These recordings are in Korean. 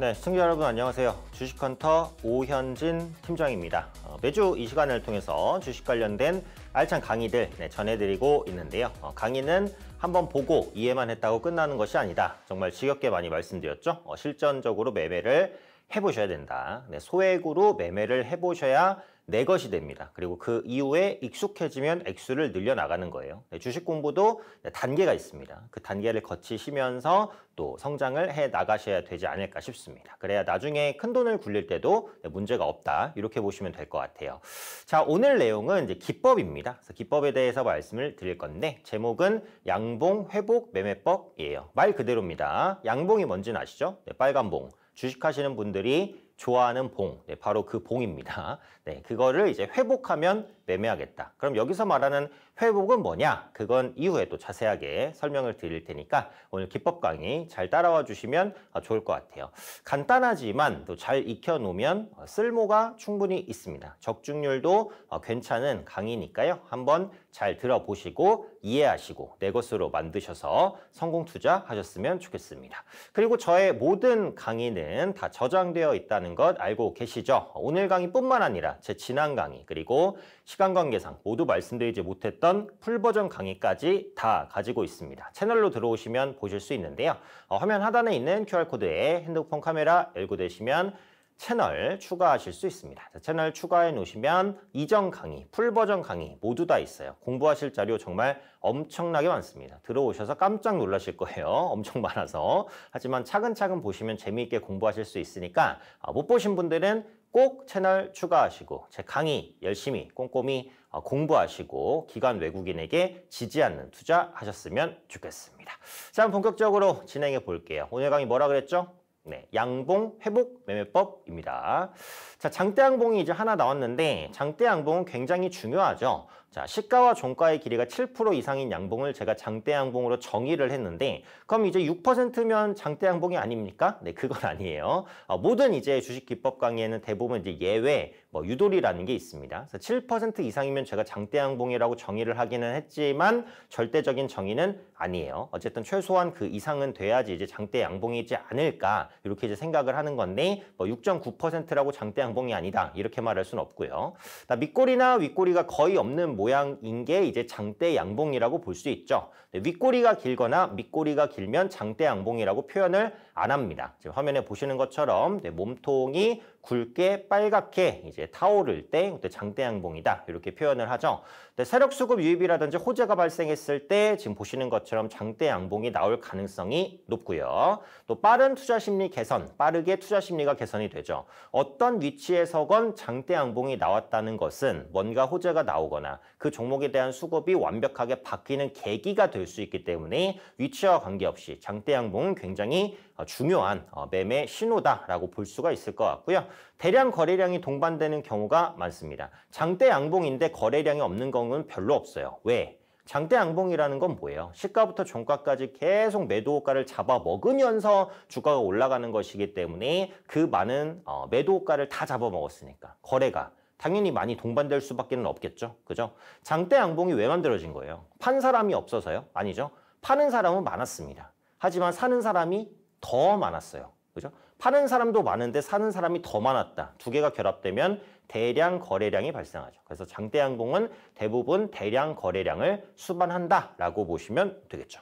네, 시청자 여러분 안녕하세요. 주식헌터 오현진 팀장입니다. 어, 매주 이 시간을 통해서 주식 관련된 알찬 강의들 네, 전해드리고 있는데요. 어, 강의는 한번 보고 이해만 했다고 끝나는 것이 아니다. 정말 지겹게 많이 말씀드렸죠. 어, 실전적으로 매매를 해보셔야 된다. 네, 소액으로 매매를 해보셔야 내 것이 됩니다. 그리고 그 이후에 익숙해지면 액수를 늘려나가는 거예요. 네, 주식 공부도 네, 단계가 있습니다. 그 단계를 거치시면서 또 성장을 해 나가셔야 되지 않을까 싶습니다. 그래야 나중에 큰 돈을 굴릴 때도 네, 문제가 없다. 이렇게 보시면 될 것 같아요. 자, 오늘 내용은 이제 기법입니다. 그래서 기법에 대해서 말씀을 드릴 건데 제목은 양봉 회복 매매법이에요. 말 그대로입니다. 양봉이 뭔지는 아시죠? 네, 빨간봉. 주식하시는 분들이 좋아하는 봉, 네, 바로 그 봉입니다. 네, 그거를 이제 회복하면 매매하겠다. 그럼 여기서 말하는 회복은 뭐냐? 그건 이후에 또 자세하게 설명을 드릴 테니까 오늘 기법 강의 잘 따라와 주시면 어, 좋을 것 같아요. 간단하지만 또 잘 익혀놓으면 어, 쓸모가 충분히 있습니다. 적중률도 어, 괜찮은 강의니까요. 한번 잘 들어보시고 이해하시고 내 것으로 만드셔서 성공 투자하셨으면 좋겠습니다. 그리고 저의 모든 강의는 다 저장되어 있다는 것 알고 계시죠? 오늘 강의뿐만 아니라 제 지난 강의 그리고 시간 관계상 모두 말씀드리지 못했던 풀버전 강의까지 다 가지고 있습니다. 채널로 들어오시면 보실 수 있는데요. 어, 화면 하단에 있는 QR코드에 핸드폰 카메라 열고 되시면 채널 추가하실 수 있습니다. 자, 채널 추가해 놓으시면 이전 강의, 풀버전 강의 모두 다 있어요. 공부하실 자료 정말 엄청나게 많습니다. 들어오셔서 깜짝 놀라실 거예요. 엄청 많아서. 하지만 차근차근 보시면 재미있게 공부하실 수 있으니까 어, 못 보신 분들은 꼭 채널 추가하시고 제 강의 열심히 꼼꼼히 어, 공부하시고 기관 외국인에게 지지 않는 투자 하셨으면 좋겠습니다. 자, 본격적으로 진행해 볼게요. 오늘 강의 뭐라 그랬죠? 네, 양봉 회복 매매법입니다. 자, 장대 양봉이 이제 하나 나왔는데 장대 양봉은 굉장히 중요하죠. 자, 시가와 종가의 길이가 7% 이상인 양봉을 제가 장대 양봉으로 정의를 했는데 그럼 이제 6%면 장대 양봉이 아닙니까? 네, 그건 아니에요. 어, 모든 이제 주식 기법 강의에는 대부분 이제 예외, 뭐 유돌이라는 게 있습니다. 그래서 7% 이상이면 제가 장대 양봉이라고 정의를 하기는 했지만 절대적인 정의는 아니에요. 어쨌든 최소한 그 이상은 돼야지 이제 장대 양봉이지 않을까 이렇게 이제 생각을 하는 건데 뭐 6.9%라고 장대 양봉이 아니다 이렇게 말할 순 없고요. 밑꼬리나 윗꼬리가 거의 없는 모양 모양인 게 이제 장대 양봉이라고 볼 수 있죠. 네, 윗꼬리가 길거나 밑꼬리가 길면 장대 양봉이라고 표현을 안 합니다. 지금 화면에 보시는 것처럼 네, 몸통이 굵게 빨갛게 이제 타오를 때 그때 장대양봉이다 이렇게 표현을 하죠. 근데 세력 수급 유입이라든지 호재가 발생했을 때 지금 보시는 것처럼 장대양봉이 나올 가능성이 높고요. 또 빠른 투자 심리 개선, 빠르게 투자 심리가 개선이 되죠. 어떤 위치에서건 장대양봉이 나왔다는 것은 뭔가 호재가 나오거나 그 종목에 대한 수급이 완벽하게 바뀌는 계기가 될 수 있기 때문에 위치와 관계없이 장대양봉은 굉장히 중요한 어, 매매 신호다라고 볼 수가 있을 것 같고요. 대량 거래량이 동반되는 경우가 많습니다. 장대 양봉인데 거래량이 없는 경우는 별로 없어요. 왜? 장대 양봉이라는 건 뭐예요? 시가부터 종가까지 계속 매도가를 잡아먹으면서 주가가 올라가는 것이기 때문에 그 많은 어, 매도가를 다 잡아먹었으니까 거래가 당연히 많이 동반될 수밖에 는 없겠죠. 그죠? 장대 양봉이 왜 만들어진 거예요? 판 사람이 없어서요? 아니죠. 파는 사람은 많았습니다. 하지만 사는 사람이 더 많았어요. 그죠? 파는 사람도 많은데 사는 사람이 더 많았다. 두 개가 결합되면 대량 거래량이 발생하죠. 그래서 장대항공은 대부분 대량 거래량을 수반한다라고 보시면 되겠죠.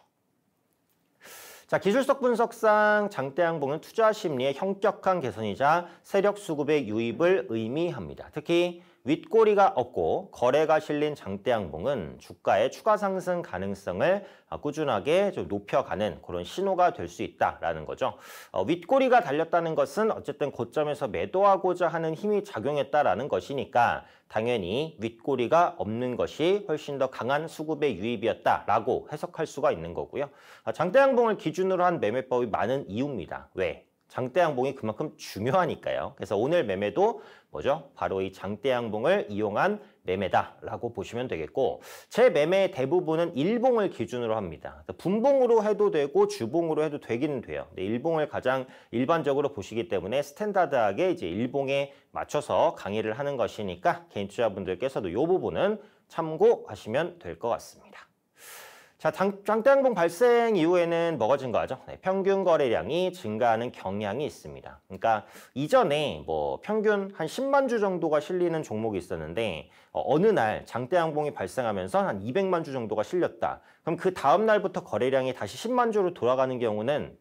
자 기술적 분석상 장대항공은 투자 심리의 형격한 개선이자 세력 수급의 유입을 의미합니다. 특히 윗꼬리가 없고 거래가 실린 장대양봉은 주가의 추가 상승 가능성을 꾸준하게 좀 높여가는 그런 신호가 될 수 있다라는 거죠. 어, 윗꼬리가 달렸다는 것은 어쨌든 고점에서 매도하고자 하는 힘이 작용했다라는 것이니까 당연히 윗꼬리가 없는 것이 훨씬 더 강한 수급의 유입이었다라고 해석할 수가 있는 거고요. 어, 장대양봉을 기준으로 한 매매법이 많은 이유입니다. 왜? 장대양봉이 그만큼 중요하니까요. 그래서 오늘 매매도 뭐죠? 바로 이 장대양봉을 이용한 매매다라고 보시면 되겠고 제 매매의 대부분은 일봉을 기준으로 합니다. 분봉으로 해도 되고 주봉으로 해도 되기는 돼요. 근데 일봉을 가장 일반적으로 보시기 때문에 스탠다드하게 이제 일봉에 맞춰서 강의를 하는 것이니까 개인 투자분들께서도 이 부분은 참고하시면 될 것 같습니다. 자, 장, 장대항봉 발생 이후에는 뭐가 증가하죠? 네, 평균 거래량이 증가하는 경향이 있습니다. 그러니까 이전에 뭐 평균 한 10만 주 정도가 실리는 종목이 있었는데 어, 느날 장대항봉이 발생하면서 한 200만 주 정도가 실렸다. 그럼 그 다음 날부터 거래량이 다시 10만 주로 돌아가는 경우는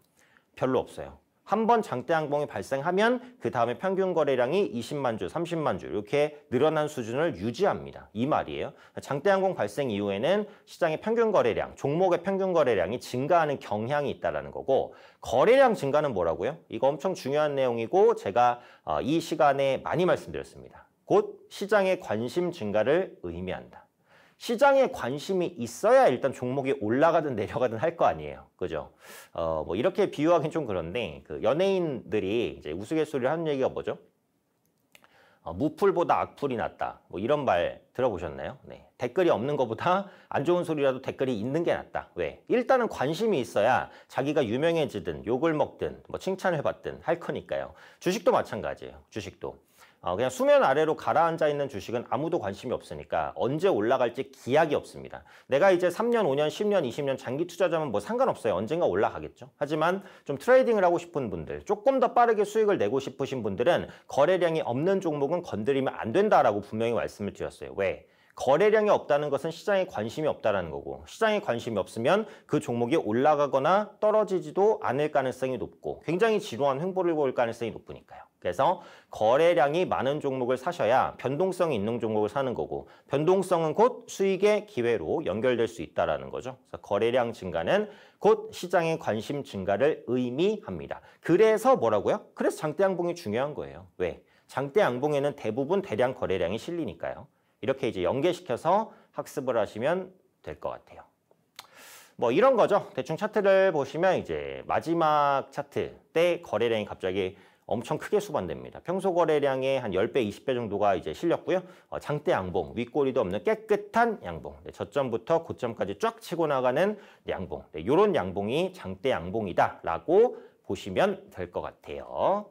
별로 없어요. 한번 장대 항봉이 발생하면 그 다음에 평균 거래량이 20만 주, 30만 주 이렇게 늘어난 수준을 유지합니다. 이 말이에요. 장대 항봉 발생 이후에는 시장의 평균 거래량, 종목의 평균 거래량이 증가하는 경향이 있다라는 거고 거래량 증가는 뭐라고요? 이거 엄청 중요한 내용이고 제가 어, 이 시간에 많이 말씀드렸습니다. 곧 시장의 관심 증가를 의미한다. 시장에 관심이 있어야 일단 종목이 올라가든 내려가든 할 거 아니에요. 그죠? 어, 뭐 이렇게 비유하긴 좀 그런데 그 연예인들이 이제 우스갯소리를 하는 얘기가 뭐죠? 어, 무풀보다 악풀이 낫다. 뭐 이런 말 들어보셨나요? 네. 댓글이 없는 것보다 안 좋은 소리라도 댓글이 있는 게 낫다. 왜? 일단은 관심이 있어야 자기가 유명해지든 욕을 먹든 뭐 칭찬을 받든 할 거니까요. 주식도 마찬가지예요. 주식도. 어, 그냥 수면 아래로 가라앉아 있는 주식은 아무도 관심이 없으니까 언제 올라갈지 기약이 없습니다. 내가 이제 3년, 5년, 10년, 20년 장기 투자자면 뭐 상관없어요. 언젠가 올라가겠죠. 하지만 좀 트레이딩을 하고 싶은 분들, 조금 더 빠르게 수익을 내고 싶으신 분들은 거래량이 없는 종목은 건드리면 안 된다라고 분명히 말씀을 드렸어요. 왜? 거래량이 없다는 것은 시장에 관심이 없다라는 거고 시장에 관심이 없으면 그 종목이 올라가거나 떨어지지도 않을 가능성이 높고 굉장히 지루한 횡보를 보일 가능성이 높으니까요. 그래서 거래량이 많은 종목을 사셔야 변동성이 있는 종목을 사는 거고 변동성은 곧 수익의 기회로 연결될 수 있다라는 거죠. 그래서 거래량 증가는 곧 시장의 관심 증가를 의미합니다. 그래서 뭐라고요? 그래서 장대 양봉이 중요한 거예요. 왜? 장대 양봉에는 대부분 대량 거래량이 실리니까요. 이렇게 이제 연계시켜서 학습을 하시면 될 것 같아요. 뭐 이런 거죠. 대충 차트를 보시면 이제 마지막 차트 때 거래량이 갑자기 엄청 크게 수반됩니다. 평소 거래량의 한 10배, 20배 정도가 이제 실렸고요. 어, 장대 양봉, 윗꼬리도 없는 깨끗한 양봉. 네, 저점부터 고점까지 쫙 치고 나가는 양봉. 네, 요런 양봉이 장대 양봉이다라고 보시면 될 것 같아요.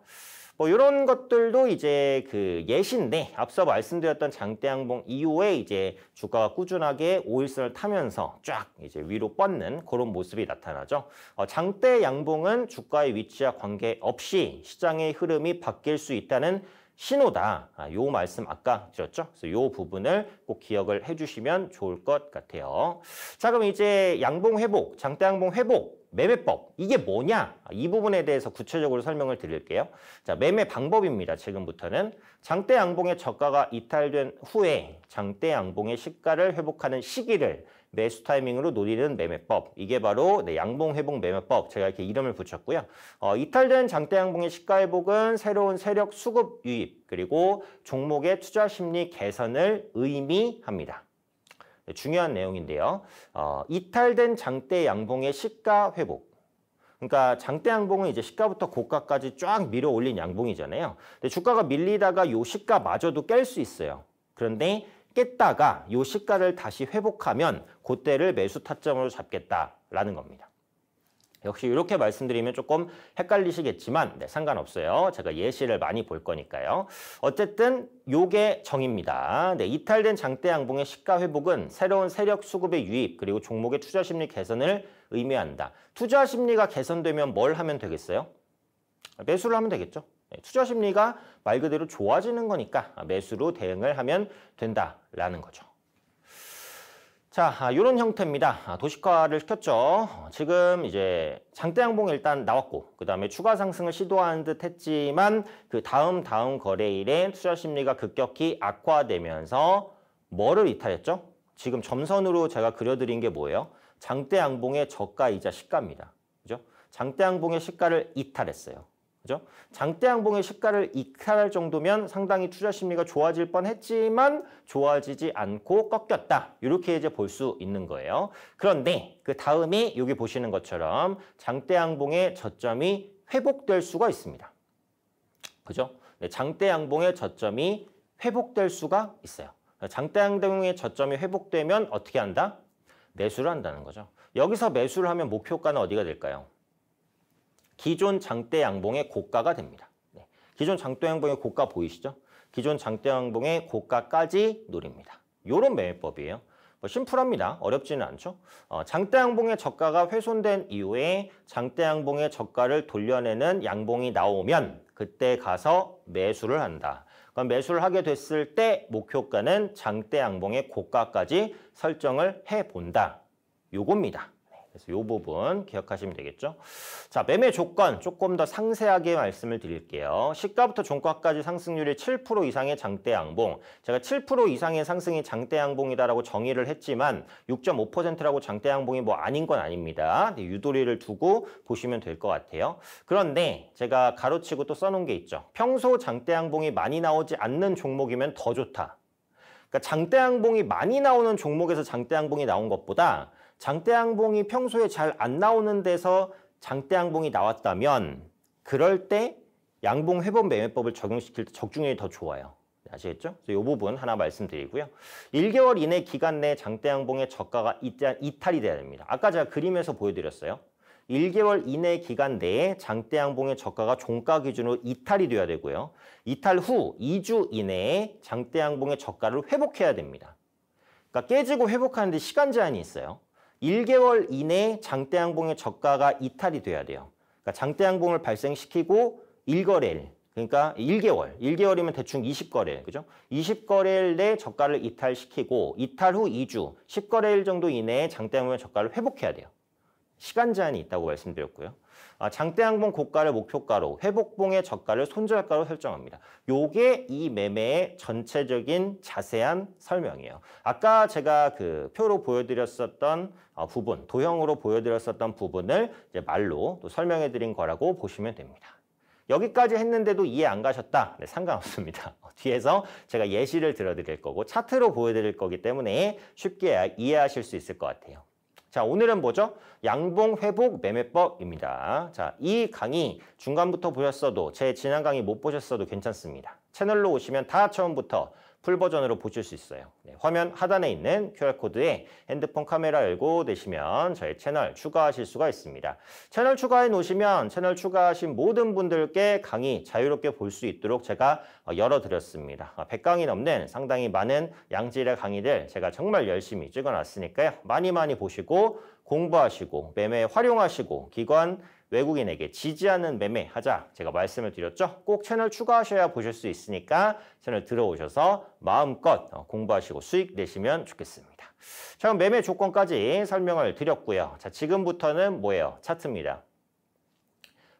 뭐 이런 것들도 이제 그 예시인데 앞서 말씀드렸던 장대양봉 이후에 이제 주가가 꾸준하게 오일선을 타면서 쫙 이제 위로 뻗는 그런 모습이 나타나죠. 어, 장대양봉은 주가의 위치와 관계없이 시장의 흐름이 바뀔 수 있다는 신호다. 아, 요 말씀 아까 드렸죠? 그래서 요 부분을 꼭 기억을 해주시면 좋을 것 같아요. 자, 그럼 이제 양봉 회복, 장대양봉 회복 매매법 이게 뭐냐 이 부분에 대해서 구체적으로 설명을 드릴게요 자 매매 방법입니다 지금부터는 장대 양봉의 저가가 이탈된 후에 장대 양봉의 시가를 회복하는 시기를 매수 타이밍으로 노리는 매매법 이게 바로 네, 양봉 회복 매매법 제가 이렇게 이름을 붙였고요 어, 이탈된 장대 양봉의 시가 회복은 새로운 세력 수급 유입 그리고 종목의 투자 심리 개선을 의미합니다 중요한 내용인데요. 어, 이탈된 장대 양봉의 시가 회복. 그러니까 장대 양봉은 이제 시가부터 고가까지 쫙 밀어 올린 양봉이잖아요. 근데 주가가 밀리다가 요 시가마저도 깰 수 있어요. 그런데 깼다가 요 시가를 다시 회복하면 그때를 매수 타점으로 잡겠다라는 겁니다. 역시 이렇게 말씀드리면 조금 헷갈리시겠지만 네, 상관없어요. 제가 예시를 많이 볼 거니까요. 어쨌든 요게 정입니다. 네, 이탈된 장대 양봉의 시가 회복은 새로운 세력 수급의 유입 그리고 종목의 투자 심리 개선을 의미한다. 투자 심리가 개선되면 뭘 하면 되겠어요? 매수를 하면 되겠죠. 네, 투자 심리가 말 그대로 좋아지는 거니까 매수로 대응을 하면 된다라는 거죠. 자, 이런 아, 형태입니다. 아, 도시화를 시켰죠. 어, 지금 이제 장대양봉 일단 나왔고 그 다음에 추가 상승을 시도한 듯 했지만 그 다음 다음 거래일에 투자 심리가 급격히 악화되면서 뭐를 이탈했죠? 지금 점선으로 제가 그려드린 게 뭐예요? 장대양봉의 저가이자 시가입니다. 그죠? 장대양봉의 시가를 이탈했어요. 그죠? 장대양봉의 시가를 이탈할 정도면 상당히 투자 심리가 좋아질 뻔했지만 좋아지지 않고 꺾였다. 이렇게 이제 볼 수 있는 거예요. 그런데 그 다음에 여기 보시는 것처럼 장대양봉의 저점이 회복될 수가 있습니다. 그죠? 네, 장대양봉의 저점이 회복될 수가 있어요. 장대양봉의 저점이 회복되면 어떻게 한다? 매수를 한다는 거죠. 여기서 매수를 하면 목표가는 어디가 될까요? 기존 장대 양봉의 고가가 됩니다. 네. 기존 장대 양봉의 고가 보이시죠? 기존 장대 양봉의 고가까지 노립니다. 요런 매매법이에요. 뭐 심플합니다. 어렵지는 않죠. 어, 장대 양봉의 저가가 훼손된 이후에 장대 양봉의 저가를 돌려내는 양봉이 나오면 그때 가서 매수를 한다. 그럼 매수를 하게 됐을 때 목표가는 장대 양봉의 고가까지 설정을 해본다. 요겁니다. 그래서 이 부분 기억하시면 되겠죠. 자, 매매 조건 조금 더 상세하게 말씀을 드릴게요. 시가부터 종가까지 상승률이 7% 이상의 장대 양봉. 제가 7% 이상의 상승이 장대 양봉이다라고 정의를 했지만 6.5%라고 장대 양봉이 뭐 아닌 건 아닙니다. 유도리를 두고 보시면 될 것 같아요. 그런데 제가 가로치고 또 써놓은 게 있죠. 평소 장대 양봉이 많이 나오지 않는 종목이면 더 좋다. 그러니까 장대 양봉이 많이 나오는 종목에서 장대 양봉이 나온 것보다 장대항봉이 평소에 잘 안 나오는 데서 장대항봉이 나왔다면 그럴 때 양봉 회복 매매법을 적용시킬 때 적중률이 더 좋아요. 아시겠죠? 이 부분 하나 말씀드리고요. 1개월 이내 기간 내 장대양봉의 저가가 이탈이 돼야 됩니다. 아까 제가 그림에서 보여드렸어요. 1개월 이내 기간 내에 장대양봉의 저가가 종가 기준으로 이탈이 돼야 되고요. 이탈 후 2주 이내에 장대양봉의 저가를 회복해야 됩니다. 그러니까 깨지고 회복하는데 시간 제한이 있어요. 1개월 이내에 장대양봉의 저가가 이탈이 돼야 돼요. 그러니까 장대양봉을 발생시키고 1거래일, 그러니까 1개월, 1개월이면 대충 20거래일, 그죠? 20거래일 내 저가를 이탈시키고 이탈 후 2주, 10거래일 정도 이내에 장대양봉의 저가를 회복해야 돼요. 시간 제한이 있다고 말씀드렸고요. 아, 장대항봉 고가를 목표가로, 회복봉의 저가를 손절가로 설정합니다. 요게 이 매매의 전체적인 자세한 설명이에요. 아까 제가 그 표로 보여드렸었던 어, 부분, 도형으로 보여드렸었던 부분을 이제 말로 또 설명해드린 거라고 보시면 됩니다. 여기까지 했는데도 이해 안 가셨다? 네, 상관없습니다. 뒤에서 제가 예시를 들어드릴 거고 차트로 보여드릴 거기 때문에 쉽게 이해하실 수 있을 것 같아요. 자, 오늘은 뭐죠? 양봉 회복 매매법입니다. 자, 이 강의 중간부터 보셨어도 제 지난 강의 못 보셨어도 괜찮습니다. 채널로 오시면 다 처음부터 풀버전으로 보실 수 있어요. 네, 화면 하단에 있는 QR코드에 핸드폰 카메라 열고 되시면 저희 채널 추가하실 수가 있습니다. 채널 추가해 놓으시면 채널 추가하신 모든 분들께 강의 자유롭게 볼 수 있도록 제가 어, 열어드렸습니다. 100강이 아, 넘는 상당히 많은 양질의 강의들 제가 정말 열심히 찍어놨으니까요. 많이 많이 보시고 공부하시고 매매 활용하시고 기관 외국인에게 지지하는 매매 하자 제가 말씀을 드렸죠. 꼭 채널 추가하셔야 보실 수 있으니까 채널 들어오셔서 마음껏 어, 공부하시고 수익 내시면 좋겠습니다. 자 그럼 매매 조건까지 설명을 드렸고요. 자 지금부터는 뭐예요? 차트입니다.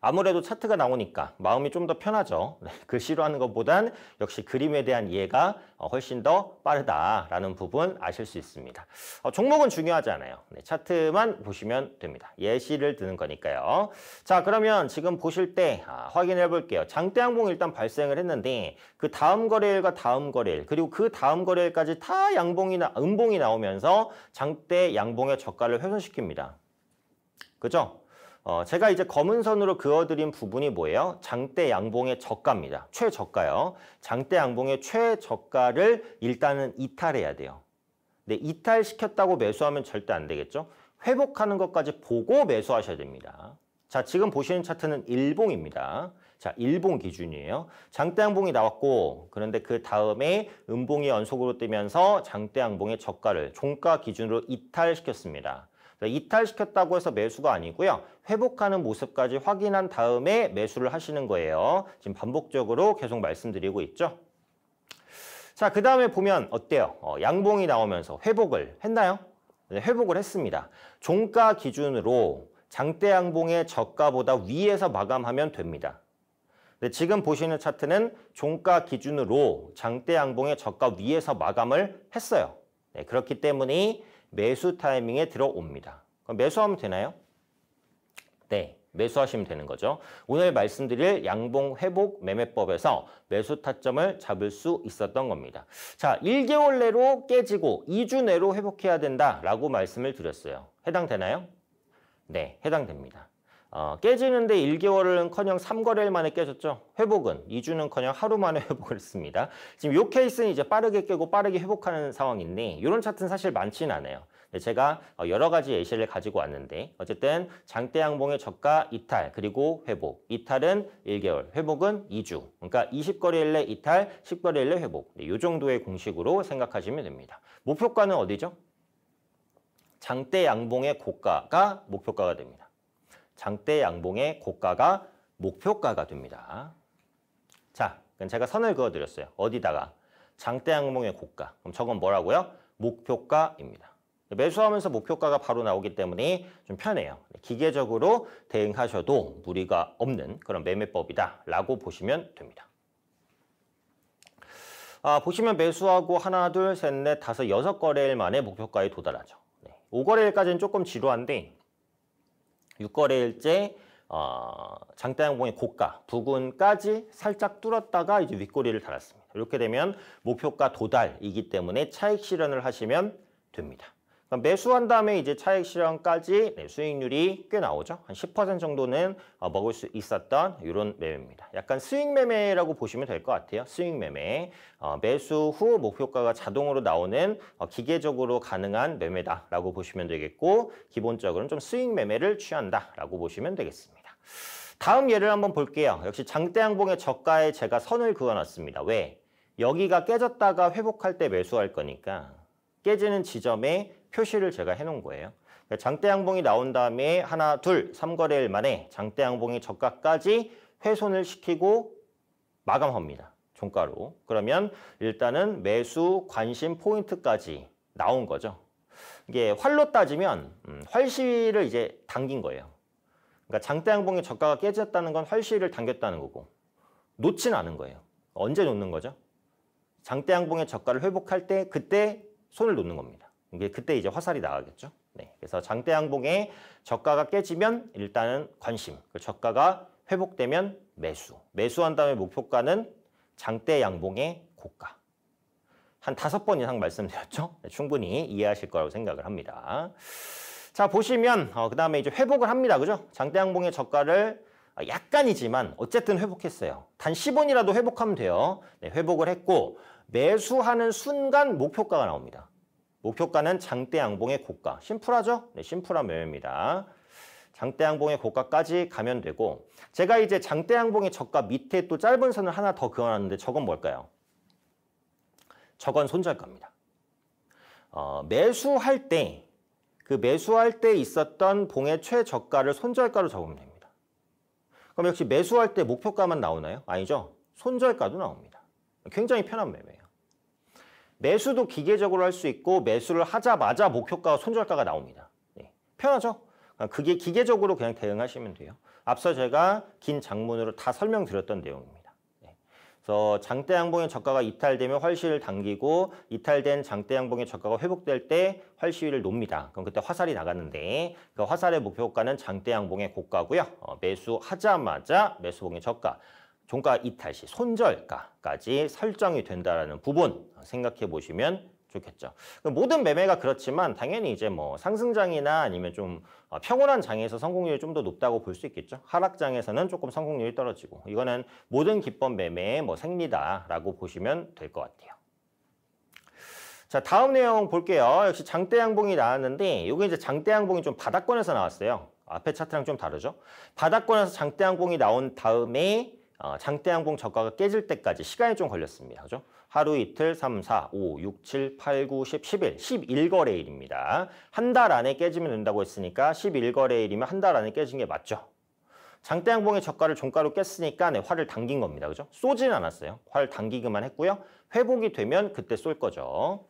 아무래도 차트가 나오니까 마음이 좀 더 편하죠. 글씨로 네, 그 하는 것보단 역시 그림에 대한 이해가 어, 훨씬 더 빠르다라는 부분 아실 수 있습니다. 어, 종목은 중요하지 않아요. 네, 차트만 보시면 됩니다. 예시를 드는 거니까요. 자 그러면 지금 보실 때 아, 확인해 볼게요. 장대 양봉 일단 발생을 했는데 그 다음 거래일과 다음 거래일 그리고 그 다음 거래일까지 다 양봉이나 음봉이 나오면서 장대 양봉의 저가를 훼손시킵니다. 그죠? 어, 제가 이제 검은 선으로 그어드린 부분이 뭐예요? 장대 양봉의 저가입니다. 최저가요. 장대 양봉의 최저가를 일단은 이탈해야 돼요. 근데 이탈시켰다고 매수하면 절대 안 되겠죠? 회복하는 것까지 보고 매수하셔야 됩니다. 자, 지금 보시는 차트는 일봉입니다. 자, 일봉 기준이에요. 장대양봉이 나왔고 그런데 그 다음에 음봉이 연속으로 뜨면서 장대양봉의 저가를 종가 기준으로 이탈시켰습니다. 그러니까 이탈시켰다고 해서 매수가 아니고요. 회복하는 모습까지 확인한 다음에 매수를 하시는 거예요. 지금 반복적으로 계속 말씀드리고 있죠. 자, 그 다음에 보면 어때요? 어, 양봉이 나오면서 회복을 했나요? 네, 회복을 했습니다. 종가 기준으로 장대 양봉의 저가보다 위에서 마감하면 됩니다. 네, 지금 보시는 차트는 종가 기준으로 장대 양봉의 저가 위에서 마감을 했어요. 네, 그렇기 때문에 매수 타이밍에 들어옵니다. 그럼 매수하면 되나요? 네. 매수하시면 되는 거죠. 오늘 말씀드릴 양봉 회복 매매법에서 매수 타점을 잡을 수 있었던 겁니다. 자, 1개월 내로 깨지고 2주 내로 회복해야 된다라고 말씀을 드렸어요. 해당되나요? 네, 해당됩니다. 어, 깨지는데 1개월은커녕 3거래일 만에 깨졌죠. 회복은 2주는커녕 하루 만에 회복을 했습니다. 지금 요 케이스는 이제 빠르게 깨고 빠르게 회복하는 상황인데 이런 차트는 사실 많진 않아요. 제가 어, 여러 가지 예시를 가지고 왔는데 어쨌든 장대 양봉의 저가 이탈 그리고 회복 이탈은 1개월 회복은 2주 그러니까 20거래일 내 이탈 10거래일 내 회복 이 네, 정도의 공식으로 생각하시면 됩니다. 목표가는 어디죠? 장대 양봉의 고가가 목표가가 됩니다. 장대 양봉의 고가가 목표가가 됩니다. 자, 제가 선을 그어드렸어요. 어디다가? 장대 양봉의 고가. 그럼 저건 뭐라고요? 목표가입니다. 매수하면서 목표가가 바로 나오기 때문에 좀 편해요. 기계적으로 대응하셔도 무리가 없는 그런 매매법이다라고 보시면 됩니다. 아, 보시면 매수하고 하나, 둘, 셋, 넷, 다섯, 여섯 거래일 만에 목표가에 도달하죠. 네. 5거래일까지는 조금 지루한데 6거래일째 어, 장대항공의 고가 부근까지 살짝 뚫었다가 이제 윗꼬리를 달았습니다. 이렇게 되면 목표가 도달이기 때문에 차익 실현을 하시면 됩니다. 매수한 다음에 이제 차익 실현까지 수익률이 꽤 나오죠. 한 10% 정도는 어, 먹을 수 있었던 이런 매매입니다. 약간 스윙 매매라고 보시면 될 것 같아요. 스윙 매매. 어, 매수 후 목표가가 자동으로 나오는 어, 기계적으로 가능한 매매다라고 보시면 되겠고 기본적으로는 좀 스윙 매매를 취한다라고 보시면 되겠습니다. 다음 예를 한번 볼게요. 역시 장대항봉의 저가에 제가 선을 그어놨습니다. 왜? 여기가 깨졌다가 회복할 때 매수할 거니까 깨지는 지점에 표시를 제가 해놓은 거예요. 그러니까 장대양봉이 나온 다음에 하나, 둘, 삼거래일 만에 장대양봉이 저가까지 훼손을 시키고 마감합니다. 종가로. 그러면 일단은 매수 관심 포인트까지 나온 거죠. 이게 활로 따지면 음, 활시를 이제 당긴 거예요. 그러니까 장대양봉의 저가가 깨졌다는 건 활시를 당겼다는 거고 놓진 않은 거예요. 언제 놓는 거죠? 장대양봉의 저가를 회복할 때 그때 손을 놓는 겁니다. 이게 그때 이제 화살이 나가겠죠. 네, 그래서 장대 양봉의 저가가 깨지면 일단은 관심, 그 저가가 회복되면 매수, 매수한 다음에 목표가는 장대 양봉의 고가. 한 다섯 번 이상 말씀드렸죠? 네, 충분히 이해하실 거라고 생각을 합니다. 자, 보시면 어, 그 다음에 이제 회복을 합니다. 그죠? 장대 양봉의 저가를 아, 약간이지만 어쨌든 회복했어요. 단 10원이라도 회복하면 돼요. 네, 회복을 했고 매수하는 순간 목표가가 나옵니다. 목표가는 장대양봉의 고가. 심플하죠? 네, 심플한 매매입니다. 장대양봉의 고가까지 가면 되고 제가 이제 장대양봉의 저가 밑에 또 짧은 선을 하나 더 그어놨는데 저건 뭘까요? 저건 손절가입니다. 어, 매수할 때 그 매수할 때 있었던 봉의 최저가를 손절가로 적으면 됩니다. 그럼 역시 매수할 때 목표가만 나오나요? 아니죠. 손절가도 나옵니다. 굉장히 편한 매매예요. 매수도 기계적으로 할 수 있고 매수를 하자마자 목표가와 손절가가 나옵니다. 네. 편하죠? 그게 기계적으로 그냥 대응하시면 돼요. 앞서 제가 긴 장문으로 다 설명드렸던 내용입니다. 네. 그래서 장대 양봉의 저가가 이탈되면 활시를 당기고 이탈된 장대 양봉의 저가가 회복될 때 활시를 놉니다. 그럼 그때 화살이 나갔는데 그 화살의 목표가는 장대 양봉의 고가고요. 어, 매수하자마자 매수봉의 저가. 종가 이탈 시 손절가까지 설정이 된다라는 부분 생각해 보시면 좋겠죠. 모든 매매가 그렇지만 당연히 이제 뭐 상승장이나 아니면 좀 어, 평온한 장에서 성공률이 좀 더 높다고 볼 수 있겠죠. 하락장에서는 조금 성공률이 떨어지고 이거는 모든 기법 매매의 뭐 생리다라고 보시면 될 것 같아요. 자 다음 내용 볼게요. 역시 장대 양봉이 나왔는데 이게 이제 장대 양봉이 좀 바닥권에서 나왔어요. 앞에 차트랑 좀 다르죠. 바닥권에서 장대 양봉이 나온 다음에 어, 장대항공 저가가 깨질 때까지 시간이 좀 걸렸습니다. 그죠? 하루 이틀 3, 4, 5, 6, 7, 8, 9, 10, 11, 11거래일입니다. 한 달 안에 깨지면 된다고 했으니까 11거래일이면 한 달 안에 깨진 게 맞죠? 장대양봉의 저가를 종가로 깼으니까 네, 화를 당긴 겁니다. 그죠? 쏘진 않았어요. 화를 당기기만 했고요. 회복이 되면 그때 쏠 거죠.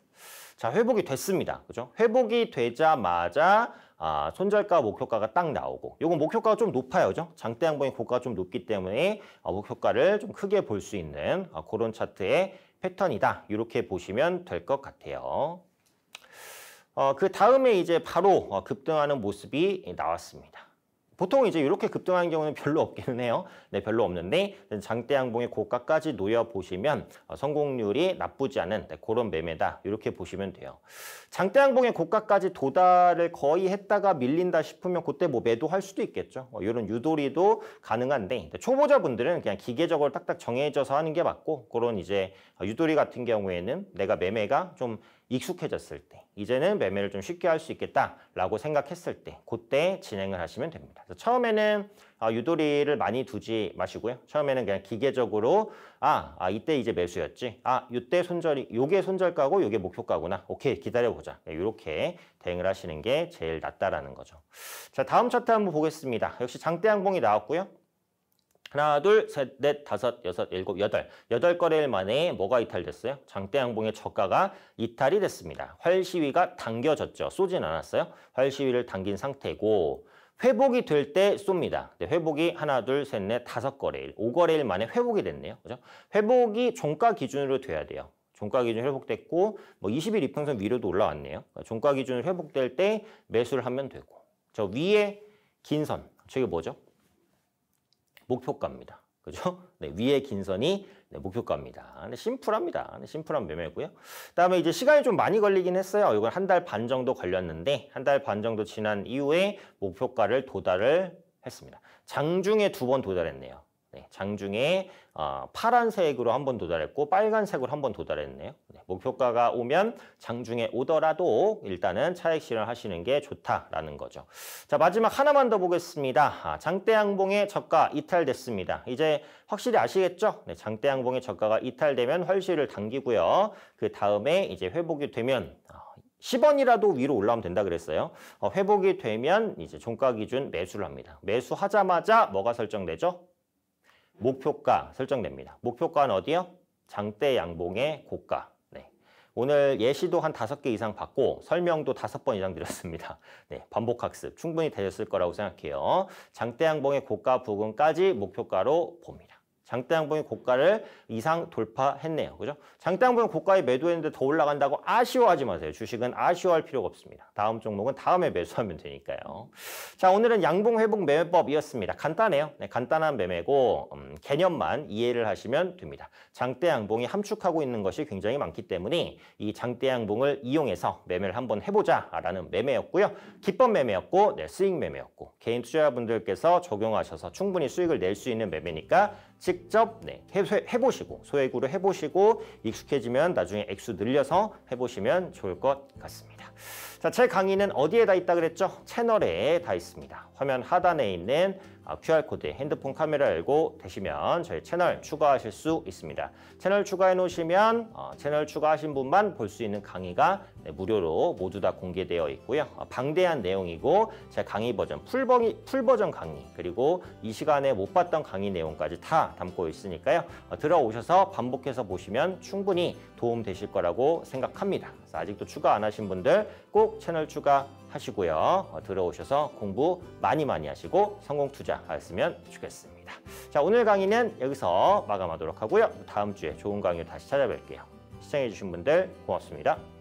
자, 회복이 됐습니다. 그죠? 회복이 되자마자 아, 손절가 목표가가 딱 나오고 요건 목표가가 좀 높아요. 죠 장대 양봉의 고가가 좀 높기 때문에 아, 어, 목표가를 좀 크게 볼 수 있는 아, 그런 차트의 패턴이다. 이렇게 보시면 될 것 같아요. 어, 그 다음에 이제 바로 어, 급등하는 모습이 나왔습니다. 보통 이제 이렇게 급등하는 경우는 별로 없기는 해요. 네, 별로 없는데 장대 양봉의 고가까지 놓여 보시면 어, 성공률이 나쁘지 않은 네, 그런 매매다 이렇게 보시면 돼요. 장대 양봉의 고가까지 도달을 거의 했다가 밀린다 싶으면 그때 뭐 매도할 수도 있겠죠. 뭐 이런 유도리도 가능한데 네, 초보자분들은 그냥 기계적으로 딱딱 정해져서 하는 게 맞고 그런 이제 유도리 같은 경우에는 내가 매매가 좀 익숙해졌을 때 이제는 매매를 좀 쉽게 할 수 있겠다라고 생각했을 때 그때 진행을 하시면 됩니다. 그래서 처음에는 아, 유도리를 많이 두지 마시고요. 처음에는 그냥 기계적으로 아, 아 이때 이제 매수였지. 아 이때 손절이 요게 손절가고 요게 목표가구나. 오케이 기다려보자. 이렇게 네, 대응을 하시는 게 제일 낫다라는 거죠. 자 다음 차트 한번 보겠습니다. 역시 장대 항봉이 나왔고요. 하나, 둘, 셋, 넷, 다섯, 여섯, 일곱, 여덟. 여덟 거래일 만에 뭐가 이탈됐어요? 장대양봉의 저가가 이탈이 됐습니다. 활시위가 당겨졌죠. 쏘진 않았어요. 활시위를 당긴 상태고 회복이 될 때 쏩니다. 회복이 하나, 둘, 셋, 넷, 다섯 거래일. 오거래일 만에 회복이 됐네요. 그죠? 회복이 종가 기준으로 돼야 돼요. 종가 기준 회복됐고 뭐 20일 이평선 위로도 올라왔네요. 그러니까 종가 기준 회복될 때 매수를 하면 되고 저 위에 긴 선, 저게 뭐죠? 목표가입니다. 그죠? 네, 위에 긴 선이 네, 목표가입니다. 네, 심플합니다. 네, 심플한 매매고요. 그다음에 이제 시간이 좀 많이 걸리긴 했어요. 이건 한달 반 정도 걸렸는데 한 달 반 정도 지난 이후에 목표가를 도달을 했습니다. 장중에 두 번 도달했네요. 네, 장중에 어, 파란색으로 한 번 도달했고 빨간색으로 한 번 도달했네요. 네, 목표가가 오면 장중에 오더라도 일단은 차익 실현 하시는 게 좋다라는 거죠. 자 마지막 하나만 더 보겠습니다. 아, 장대항봉의 저가 이탈됐습니다. 이제 확실히 아시겠죠? 네, 장대항봉의 저가가 이탈되면 활시를 당기고요. 그 다음에 이제 회복이 되면 10원이라도 어, 위로 올라오면 된다 그랬어요. 어, 회복이 되면 이제 종가 기준 매수를 합니다. 매수하자마자 뭐가 설정되죠? 목표가 설정됩니다. 목표가는 어디요? 장대 양봉의 고가. 네. 오늘 예시도 한 다섯 개 이상 받고 설명도 다섯 번 이상 드렸습니다. 네, 반복학습 충분히 되셨을 거라고 생각해요. 장대 양봉의 고가 부근까지 목표가로 봅니다. 장대양봉의 고가를 이상 돌파했네요. 그죠? 장대양봉의 고가에 매도했는데 더 올라간다고 아쉬워하지 마세요. 주식은 아쉬워할 필요가 없습니다. 다음 종목은 다음에 매수하면 되니까요. 자, 오늘은 양봉 회복 매매법이었습니다. 간단해요. 네, 간단한 매매고 음, 개념만 이해를 하시면 됩니다. 장대양봉이 함축하고 있는 것이 굉장히 많기 때문에 이 장대양봉을 이용해서 매매를 한번 해보자라는 매매였고요. 기법 매매였고 네, 스윙 매매였고 개인 투자자분들께서 적용하셔서 충분히 수익을 낼 수 있는 매매니까 직접 네, 해, 보시고 소액으로 해보시고 익숙해지면 나중에 액수 늘려서 해보시면 좋을 것 같습니다. 자, 제 강의는 어디에 다 있다 그랬죠? 채널에 다 있습니다. 화면 하단에 있는 QR코드 아, 핸드폰 카메라 열고 되시면 저희 채널 추가하실 수 있습니다. 채널 추가해 놓으시면 어, 채널 추가하신 분만 볼 수 있는 강의가 네, 무료로 모두 다 공개되어 있고요. 어, 방대한 내용이고 제 강의 버전, 풀버기, 풀버전 강의 그리고 이 시간에 못 봤던 강의 내용까지 다 담고 있으니까요. 어, 들어오셔서 반복해서 보시면 충분히 도움 되실 거라고 생각합니다. 아직도 추가 안 하신 분들 꼭 채널 추가하시고요. 어, 들어오셔서 공부 많이 많이 하시고 성공 투자하셨으면 좋겠습니다. 자, 오늘 강의는 여기서 마감하도록 하고요. 다음 주에 좋은 강의로 다시 찾아뵐게요. 시청해주신 분들 고맙습니다.